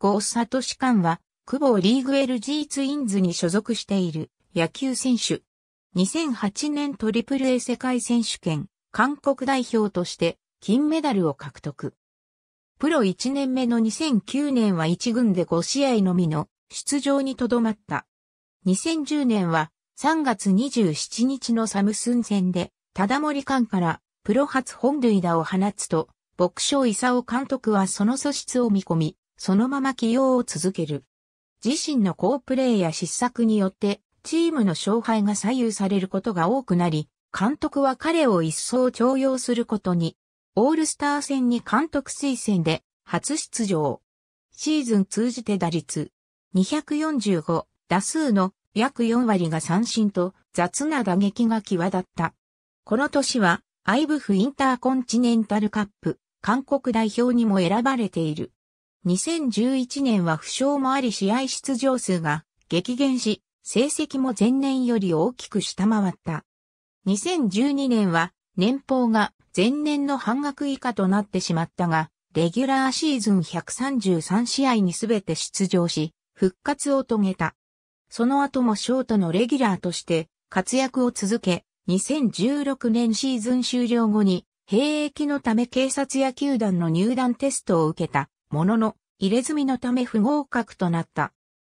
郷聡館は、久保リーグ LG ツインズに所属している野球選手。2008年トリプル a 世界選手権、韓国代表として金メダルを獲得。プロ1年目の2009年は1軍で5試合のみの出場にとどまった。2010年は3月27日のサムスン戦で、忠森館からプロ初本塁打を放つと、牧将勲監督はその素質を見込み、そのまま起用を続ける。自身の好プレーや失策によって、チームの勝敗が左右されることが多くなり、監督は彼を一層重用することに、オールスター戦に監督推薦で初出場。シーズン通じて打率245打数の約4割が三振と雑な打撃が際立った。この年は IBF インターコンチネンタルカップ韓国代表にも選ばれている。2011年は負傷もあり試合出場数が激減し、成績も前年より大きく下回った。2012年は年俸が前年の半額以下となってしまったが、レギュラーシーズン133試合にすべて出場し、復活を遂げた。その後もショートのレギュラーとして活躍を続け、2016年シーズン終了後に、兵役のため警察や球団の入団テストを受けた。ものの、入れ墨のため不合格となった。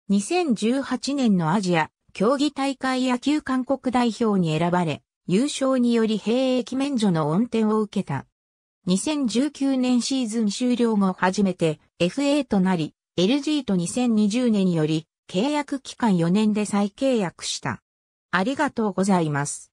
2018年のアジア競技大会野球韓国代表に選ばれ、優勝により兵役免除の恩典を受けた。2019年シーズン終了後初めて FA となり、LG と2020年より契約期間4年で再契約した。ありがとうございます。